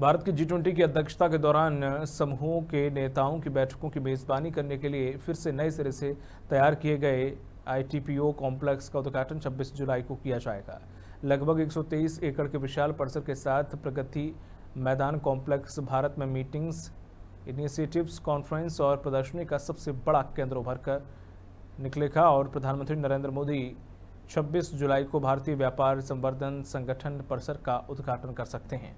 भारत की G twenty की अध्यक्षता के दौरान समूहों के नेताओं की बैठकों की मेज़बानी करने के लिए फिर से नए सिरे से तैयार किए गए आईटीपीओ कॉम्प्लेक्स का उद्घाटन 26 जुलाई को किया जाएगा लगभग 123 एकड़ के विशाल परिसर के साथ प्रगति मैदान कॉम्प्लेक्स भारत में मीटिंग्स इनिशिएटिव्स कॉन्फ्रेंस और प्रदर्शनी का सबसे बड़ा केंद्र उभर कर निकलेगा और प्रधानमंत्री नरेंद्र मोदी 26 जुलाई को भारतीय व्यापार संवर्धन संगठन परिसर का उद्घाटन कर सकते हैं